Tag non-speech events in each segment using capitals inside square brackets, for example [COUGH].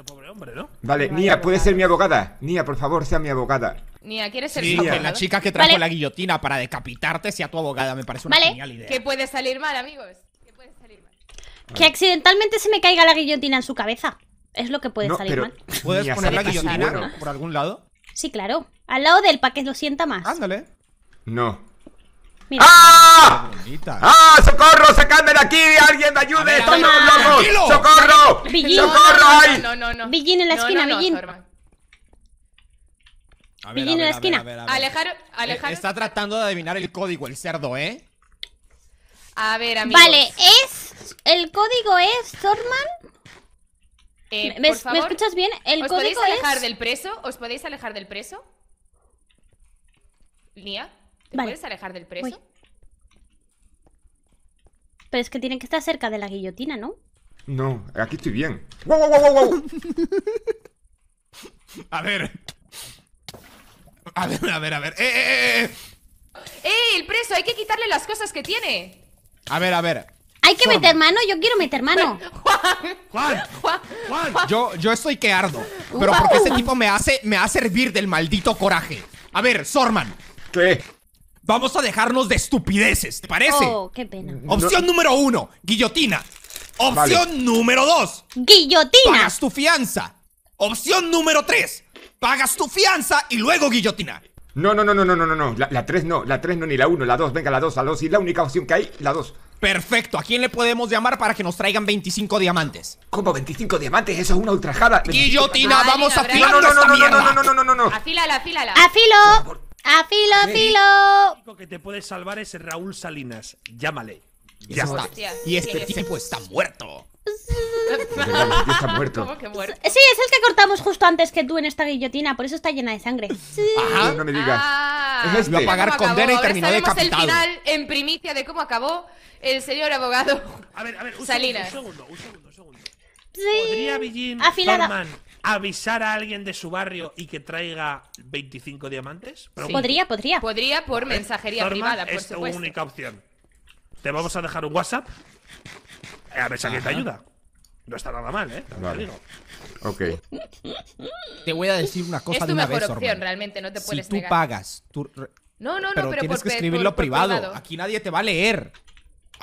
Este pobre hombre, ¿no? Vale, Nia, ¿puedes ser mi abogada? Nia, por favor, sea mi abogada. Nia, ¿quieres ser sí, mi la chica que trajo la guillotina para decapitarte sea tu abogada, me parece una genial idea. Que puede salir mal, amigos. Que puede salir mal. Que accidentalmente se me caiga la guillotina en su cabeza. Es lo que puede salir mal. ¿Puedes poner la guillotina por algún lado? Sí, claro. Al lado del para que lo sienta más. Ándale. No. ¡Ah! ¡Ah! ¡Socorro! ¡Sacadme de aquí! ¡Alguien me ayude! ¡Estamos locos! ¡Socorro! ¡Socorro! ¡Ay! No, no, no, en la esquina, Billín. A en la esquina. alejar, alejar. Eh, está tratando de adivinar el código, el cerdo, ¿eh? A ver, amigos. Vale, es. El código es Zorman. Eh, ¿Me, escuchas bien? El ¿Os código podéis alejar del preso? ¿Os podéis alejar del preso? ¿Lía? ¿Te puedes alejar del preso? Pero es que tienen que estar cerca de la guillotina, ¿no? No, aquí estoy bien. ¡Wow, wow, wow, wow! a ver. A ver, a ver, a ver. ¡Eh, eh, eh! ¡Eh, el preso! Hay que quitarle las cosas que tiene. A ver, a ver. Hay que meter mano, yo quiero meter mano. Juan, Juan, Juan, Yo, yo estoy que ardo. Pero porque este tipo me hace, me hace hervir del maldito coraje. A ver, Sorman. ¿Qué? Vamos a dejarnos de estupideces, ¿te parece? Oh, qué pena. Opción número uno, guillotina. Opción número dos. Guillotina. Pagas tu fianza. Opción número tres. Pagas tu fianza y luego guillotina. No, no, no, no, no, no, no. La, la tres no, la tres no, ni la uno, la dos. Venga, la dos, la dos. Y la única opción que hay, la dos. Perfecto, ¿a quién le podemos llamar para que nos traigan 25 diamantes? ¿Cómo 25 diamantes? Eso es una ultrajada. Guillotina, vamos a afilar no, no, no, no, no, no, no, no, no, no, no. Afílala, afílala. Afilo. ¡A filo, filo! El único que te puede salvar es Raúl Salinas. Llámale. Ya está. y este, este tipo está muerto. está muerto. Sí, es el que cortamos justo antes que tú en esta guillotina, por eso está llena de sangre. Ajá, no me digas. Ah, es este. a pagar condena y terminó decapitado. el final en primicia de cómo acabó el señor abogado. A ver, a ver, Salinas. un segundo, un segundo, Sí. Podría Villín Afilada avisar a alguien de su barrio y que traiga 25 diamantes? Podría, podría. Podría por mensajería privada, por es tu única opción. Te vamos a dejar un WhatsApp eh, a ver si alguien te ayuda. No está nada mal, ¿eh? te Ok. Te voy a decir una cosa es de tu una mejor opción, realmente, no te Si tú pagas, No, no, no, pero, tienes que escribirlo privado. Aquí nadie te va a leer.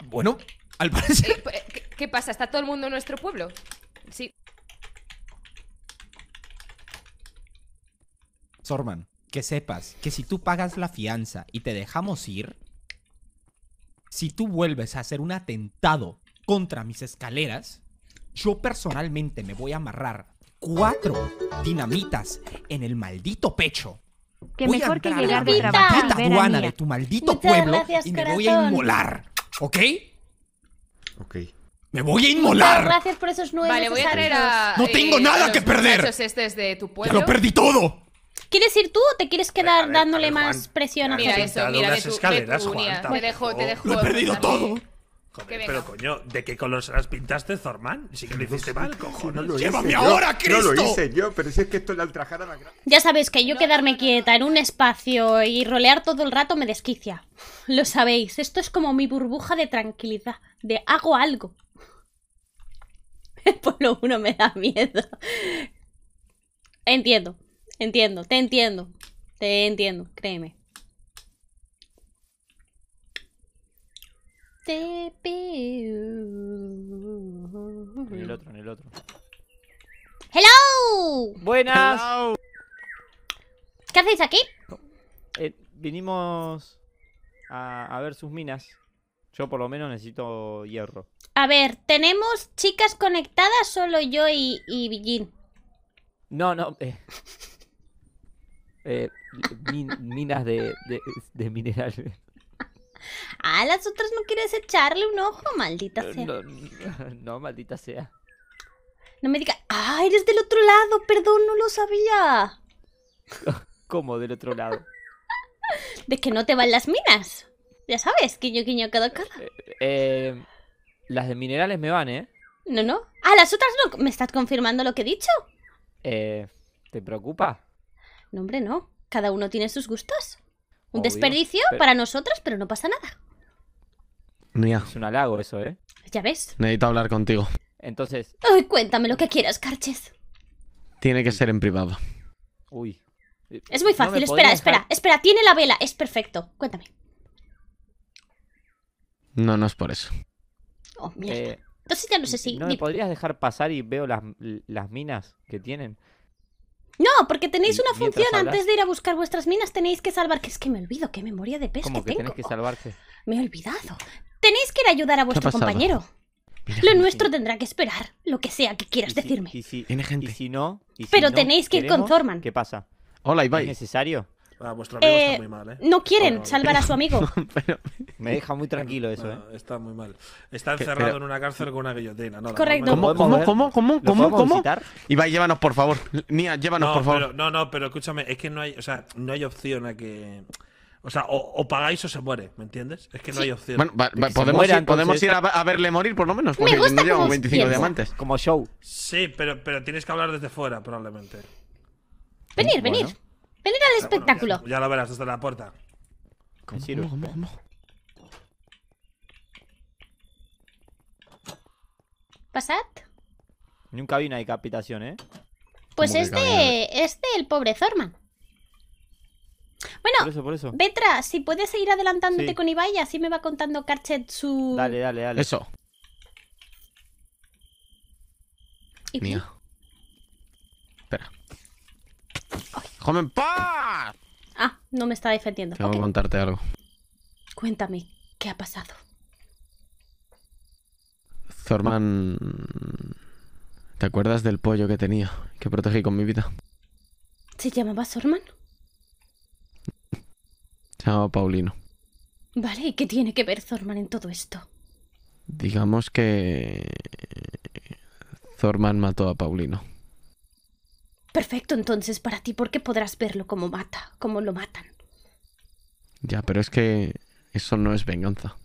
Bueno, al parecer. Eh, ¿Qué pasa? ¿Está todo el mundo en nuestro pueblo? Sí. Sorman, que sepas que si tú pagas la fianza y te dejamos ir, si tú vuelves a hacer un atentado contra mis escaleras, yo personalmente me voy a amarrar cuatro dinamitas en el maldito pecho. Que mejor que llegar de A aduana de tu maldito pueblo y me voy a inmolar, ¿ok? Ok. ¡Me voy a inmolar! gracias por esos nueve. ¡No tengo eh, nada que perder! Este de tu pueblo. lo perdí todo! quieres ir tú o te quieres quedar dándole más presión a Mira eso, mira, las escaleras, Te dejo, te dejo. Lo he perdido todo. pero coño, ¿de qué color se las pintaste, Zorman? Si que lo hiciste mal, cojones. No ¡Llévame yo, ahora, Cristo! No lo hice yo, pero si es que esto la ultrajara la Ya sabéis que yo quedarme quieta en un espacio y rolear todo el rato me desquicia. Lo sabéis, esto es como mi burbuja de tranquilidad, de hago algo. [LAUGHS] Por lo uno me da miedo. Entiendo. Entiendo, te entiendo. Te entiendo, créeme. En el otro, en el otro. ¡Hello! ¡Buenas! Hello. buenas qué hacéis aquí? Eh, vinimos a, ver sus minas. Yo por lo menos necesito hierro. A ver, ¿tenemos chicas conectadas? Solo yo y, y No, no. Eh eh, minas de, de, minerales. Ah, las otras no quieres echarle un ojo, maldita eh, sea. [LAUGHS] No, maldita sea. No me digas ah, eres del otro lado, perdón, no lo sabía. [LAUGHS] ¿Cómo del otro lado? [LAUGHS] De que no te van las minas. Ya sabes, guiño, guiño, cada eh, eh, las de minerales me van, ¿eh? No, no. Ah, las otras no. ¿Me estás confirmando lo que he dicho? Eh, ¿Te preocupa? No, hombre, no. Cada uno tiene sus gustos. Un desperdicio para nosotros, pero no pasa nada. Mía. Es un halago eso, ¿eh? Ya ves. Necesito hablar contigo. Entonces. Ay, cuéntame lo que quieras, Carches. Tiene que ser en privado. Uy. Es muy fácil, espera, espera, espera, tiene la vela, es perfecto. Cuéntame. No, no es por eso. Oh, mierda. Eh, Entonces ya no sé si. ¿No me podrías dejar pasar y veo las, las minas que tienen? No, porque tenéis una función antes de ir a buscar vuestras minas, tenéis que salvar. Que es que me olvido, qué memoria de pesca. que, que tengo? que salvarse? Me he olvidado. Tenéis que ir a ayudar a vuestro compañero. lo nuestro tendrá que esperar, lo que sea que quieras decirme. Y si, Tiene gente. Y si no. Pero tenéis que ir con Thorman. ¿Qué pasa? Hola, Ibai. ¿Es necesario? Ah, vuestro está eh, muy mal, ¿eh? No quieren salvar a su amigo. [LAUGHS] me deja muy tranquilo eso, ¿eh? Está muy mal. Está encerrado en una cárcel con una guillotina. No, Correcto. ¿Cómo, cómo, cómo, cómo, cómo, cómo? Ibai, llévanos, por favor. Mía, llévanos, por favor. no, no, pero escúchame, es que no hay, o sea, no hay opción a que. O sea, o, pagáis o se muere, ¿me entiendes? Es que no hay opción. Bueno, podemos, ir, podemos ir a, verle morir, por lo menos, porque me no 25 diamantes. Como show. Sí, pero, pero tienes que hablar desde fuera, probablemente. Venir, venir. Venir al espectáculo. ya, lo verás hasta la puerta. ¿Cómo, cómo, cómo, cómo? Pasad. Nunca vi una decapitación, ¿eh? Pues este, este, el pobre Zorman. Bueno, por eso, Betra, si puedes seguir adelantándote con Ibai, así me va contando Karchet su... Dale, dale, dale. Eso. Mío. Espera paz! Ah, no me está defendiendo. Vamos a contarte algo. Cuéntame, ¿qué ha pasado? Zorman... ¿Te acuerdas del pollo que tenía, que protegí con mi vida? ¿Se llamaba Zorman? Se llamaba Paulino. Vale, ¿y qué tiene que ver Zorman en todo esto? Digamos que... Zorman eh, mató a Paulino perfecto entonces para ti porque podrás verlo como mata, como lo matan. Ya, pero es que eso no es venganza.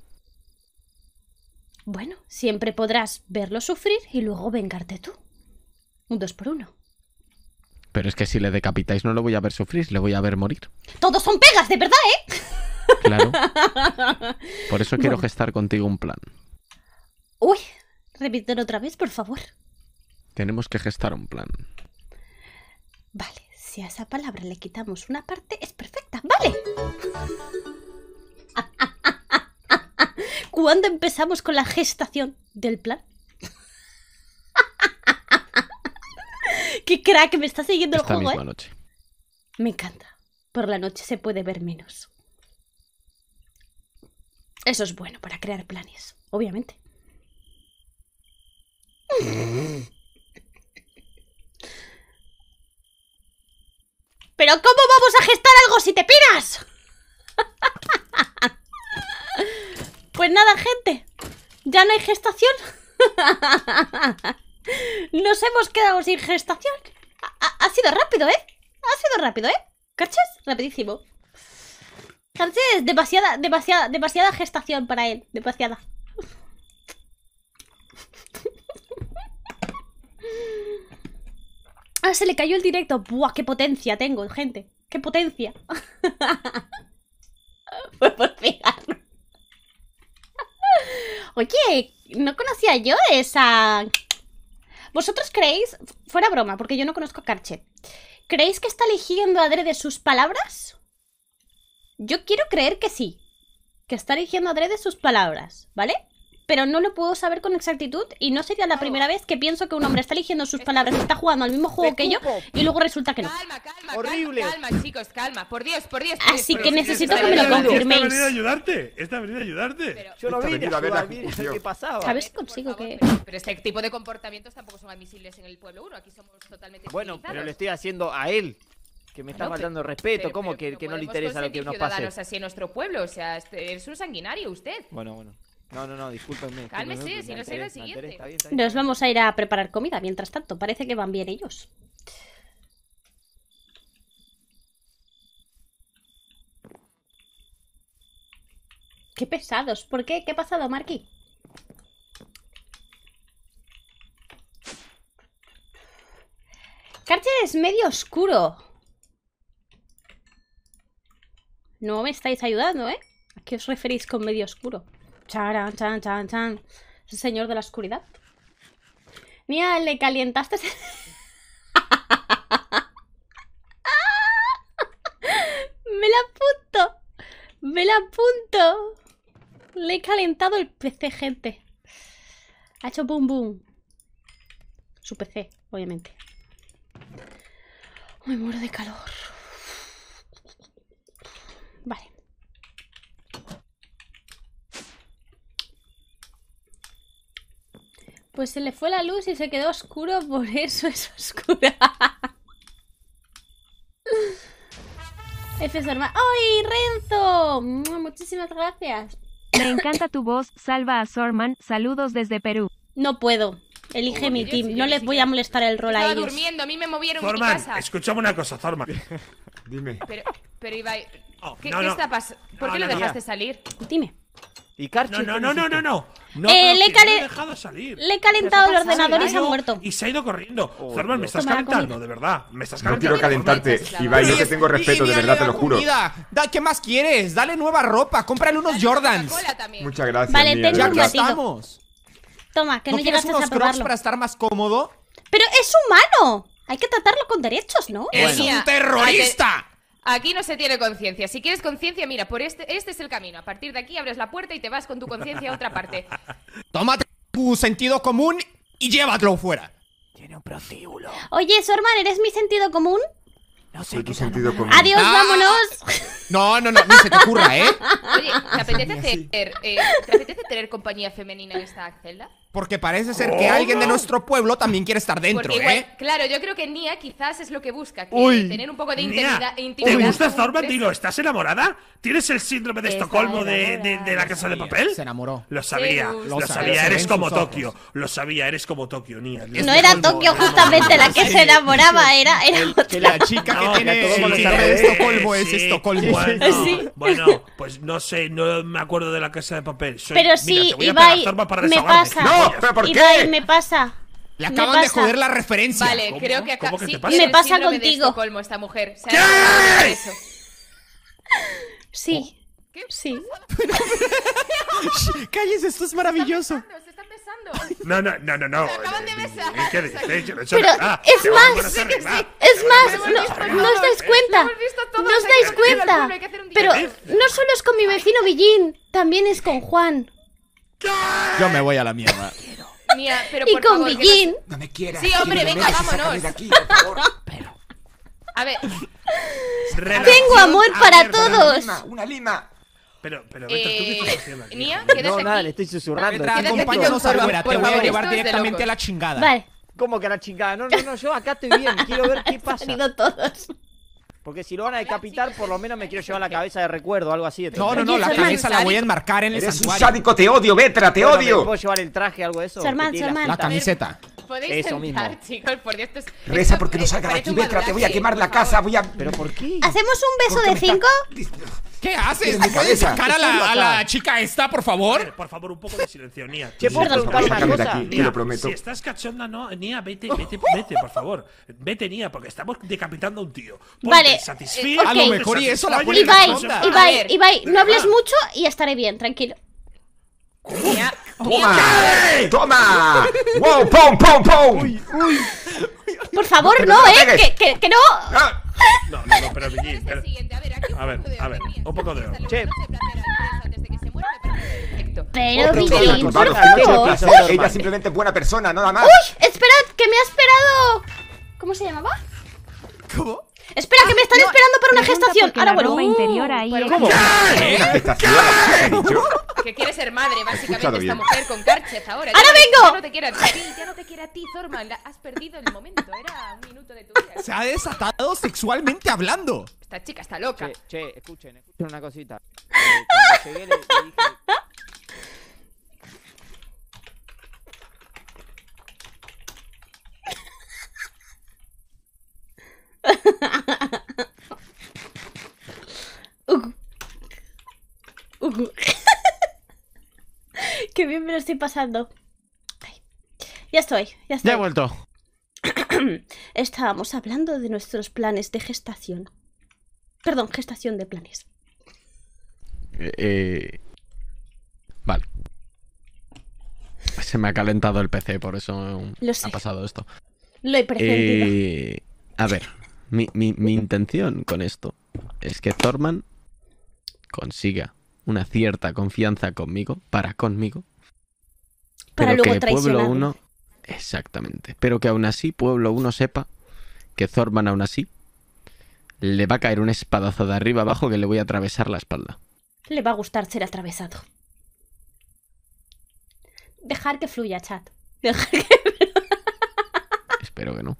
Bueno, siempre podrás verlo sufrir y luego vengarte tú. Un dos por uno. Pero es que si le decapitáis no lo voy a ver sufrir, le voy a ver morir. Todos son pegas, de verdad, ¿eh? Claro. [LAUGHS] Por eso quiero gestar contigo un plan. Uy, repítelo otra vez, por favor. Tenemos que gestar un plan. Vale, si a esa palabra le quitamos una parte, es perfecta, ¿vale? [LAUGHS] ¿Cuándo empezamos con la gestación del plan? [LAUGHS] ¡Qué crack! Me está siguiendo el juego, misma ¿eh? noche. Me encanta. Por la noche se puede ver menos. Eso es bueno para crear planes, obviamente. [LAUGHS] Pero ¿cómo vamos a gestar algo si te piras? [LAUGHS] Pues nada, gente. Ya no hay gestación. [LAUGHS] Nos hemos quedado sin gestación. Ha, sido rápido, ¿eh? Ha sido rápido, ¿eh? ¿Caches? Rapidísimo. Caches, demasiada, demasiada, demasiada gestación para él. Demasiada. Ah, se le cayó el directo! ¡Buah, qué potencia tengo, gente! ¡Qué potencia! [LAUGHS] Fue por Oye, no conocía yo esa... ¿Vosotros creéis, fuera broma, porque yo no conozco a Karchet, ¿creéis que está eligiendo adrede sus palabras? Yo quiero creer que sí, que está eligiendo adrede sus palabras, ¿vale? pero no lo puedo saber con exactitud y no sería la primera vez que pienso que un hombre está eligiendo sus palabras, está jugando al mismo juego que yo y luego resulta que no. Calma, calma, Horrible. calma, calma chicos, calma. Por Dios, por Dios. Así que necesito que me lo confirméis. Esta venida a ayudarte, esta venido a ayudarte. yo no vi, a ver qué pasaba. A ver si consigo que... Pero este tipo de comportamientos tampoco son admisibles en el pueblo 1, aquí somos totalmente Bueno, pero le estoy haciendo a él que me está faltando respeto, ¿cómo que, que no le interesa lo que nos pase? así en nuestro pueblo, o sea, este, es un sanguinario usted. Bueno, bueno. No, no, no, discúlpenme. Cálmese, si no sé siguiente. Nos vamos a ir a preparar comida mientras tanto. Parece que van bien ellos. Qué pesados. ¿Por qué? ¿Qué ha pasado, Marky? Carcher es medio oscuro. No me estáis ayudando, ¿eh? ¿A qué os referís con medio oscuro? Charan, chan, chan, chan. ¿Es el señor de la oscuridad? Mía, le calientaste. [LAUGHS] Me la apunto. Me la apunto. Le he calentado el PC, gente. Ha hecho boom boom. Su PC, obviamente. Me muero de calor. Pues se le fue la luz y se quedó oscuro, [LAUGHS] por eso es oscura. Ese es ¡Ay, Renzo! Muchísimas gracias. Me encanta tu voz, salva a Sorman. Saludos desde Perú. No puedo. Elige mi team. no les voy a molestar el rol a ellos. durmiendo, a mí me movieron Zorman, mi casa. una cosa, Zorman. [LAUGHS] Dime. Pero, pero oh, ¿qué, está pasando? ¿Por qué lo dejaste salir? Dime. ¿Y no, no, no, no, no. No, eh, le, he dejado salir. le he calentado el ordenador y se ha muerto. Y se ha ido corriendo. Oh, me estás calentando, de verdad. Me estás calentando. No quiero calentarte, Ibai, no te tengo respeto, de verdad, te lo juro. Da, ¿Qué más quieres? Dale nueva ropa, cómprale unos Jordans. Muchas gracias. Vale, mía, ya Toma, que no, no llegaste a probarlo. Crocs para estar más cómodo? Pero es humano. Hay que tratarlo con derechos, ¿no? ¡Es un terrorista! Aquí no se tiene conciencia. Si quieres conciencia, mira, por este, este es el camino. A partir de aquí abres la puerta y te vas con tu conciencia a otra parte. [LAUGHS] Tómate tu sentido común y llévatelo fuera. Tiene un prostíbulo. Oye, Sorman, ¿eres mi sentido común? No sé qué sentido común. Adiós, vámonos. No, no, no, ni se te ocurra, ¿eh? Oye, eh, ¿te apetece tener compañía femenina en esta celda? Porque parece ser que alguien de nuestro pueblo también quiere estar dentro, ¿eh? Claro, yo creo que Nia quizás es lo que busca. tener un poco de intimidad. ¿Te gusta Zorba, tío? ¿Estás enamorada? ¿Tienes el síndrome de Estocolmo de, la casa de papel? Se enamoró. Lo sabía, lo, sabía. Eres como Tokio. Lo sabía, eres como Tokio, Nia. no era Tokio justamente la que se enamoraba, era, era Que la chica que tiene el síndrome de Estocolmo es Estocolmo. [LAUGHS] Bueno, pues no sé, no me acuerdo de la casa de papel. Pero sí, Ibai, me pasa. ¿Pero por qué? me pasa. Le acaban de joder la referencia. Vale, creo que acá ¿Cómo que sí, me pasa contigo. esta mujer. ¿Qué? Sí. ¿Qué? Sí. ¡Calles! [LAUGHS] Cállese, esto es maravilloso. No, no, no, no, no. Acaban de besar. Pero ah, es más, es más, no, no os dais ¿eh? cuenta. No os ¿eh? dais cuenta. Pero no solo es con mi vecino Villín, también es con Juan. Yo me voy a la mierda. Mía, pero y con Billin. No... me quieras. Sí, hombre, venga, vámonos. [LAUGHS] A ver. Tengo amor para todos. Una lima, una lima. Pero, pero, ¿tú aquí? Eh, no, nada, le estoy susurrando. Acompáñanos te voy a llevar directamente a la chingada. Vale. ¿Cómo que a la chingada? No, no, no, yo acá estoy bien. Quiero ver qué [LAUGHS] pasa. Han todos. Porque si lo van a decapitar, por lo menos me quiero llevar la cabeza de recuerdo, algo así. no, no, no, la cabeza la voy a enmarcar en el Eres santuario. un sádico, te odio, Betra, te odio. ¿Puedo llevar el traje, algo de eso? La camiseta. Podéis Eso mismo. chicos, por Esto es, Reza porque no salga de aquí, Betra, te voy a quemar la casa, voy a... ¿Pero por qué? ¿Hacemos un beso de cinco? ¿Qué haces? ¿Puedes sacar a la, chica esta, por favor? por favor, un poco de silencio, Nia. Te lo prometo. Si estás cachonda, no, Nia, vete, [LAUGHS] vete, vete, por favor. Vete, Nia, porque estamos decapitando a un tío. vale. Eh, y A lo mejor y eso la puede Ibai, Ibai, Ibai, no hables mucho y estaré bien, tranquilo. Nia. ¡Toma! ¡Toma! ¡Wow! ¡Pum, pum, pum! Por favor, no, eh, que, que, no. Ah. No, no, pero Billy. A ver, a ver, un poco de oro. Che. Pero Billy, por favor. Ella simplemente es buena persona, nada más. Uy, esperad, que me ha esperado. ¿Cómo se llamaba? ¿Cómo? Espera, que me están ah, esperando para una gestación. Ahora vuelvo interior ¿Qué? Que quiere ser madre, básicamente, esta mujer con carches ahora. ¡Ahora vengo! Ya no te a ti, ya no te a ti, Has perdido el momento, era un minuto de Se ha desatado sexualmente hablando. Esta chica está loca. Che, escuchen, escuchen una cosita. Eh, Uh. Uh. [LAUGHS] Qué bien me lo estoy pasando. Ya estoy, ya estoy. Ya he vuelto. [CLEARS THROAT] Estábamos hablando de nuestros planes de gestación. Perdón, gestación de planes. Eh, eh, vale. Se me ha calentado el PC, por eso ha pasado esto. Lo he presentado eh, A ver. Mi, intención con esto es que Thorman consiga una cierta confianza conmigo, para conmigo. Para luego que Pueblo 1. Exactamente. Pero que aún así Pueblo 1 sepa que Thorman aún así le va a caer un espadazo de arriba abajo que le voy a atravesar la espalda. Le va a gustar ser atravesado. Dejar que fluya, chat. Dejar que... [LAUGHS] Espero que no.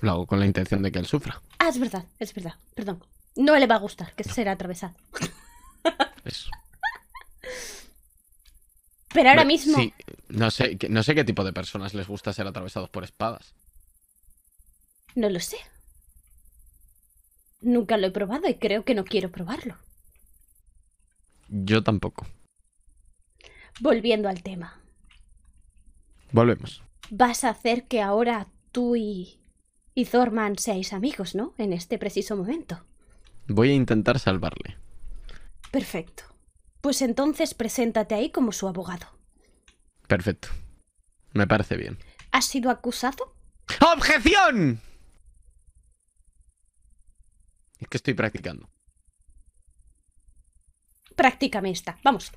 Lo hago con la intención de que él sufra. Ah, es verdad, es verdad. Perdón. No le va a gustar que sea atravesado. Eso. [LAUGHS] Pero ahora mismo. no sé, no sé qué tipo de personas les gusta ser atravesados por espadas. No lo sé. Nunca lo he probado y creo que no quiero probarlo. Yo tampoco. Volviendo al tema. Volvemos. ¿Vas a hacer que ahora tú y y Thorman seáis amigos, ¿no? En este preciso momento. Voy a intentar salvarle. Perfecto. Pues entonces preséntate ahí como su abogado. Perfecto. Me parece bien. ¿Has sido acusado? ¡Objeción! Es que estoy practicando. Practícame esta. Vamos.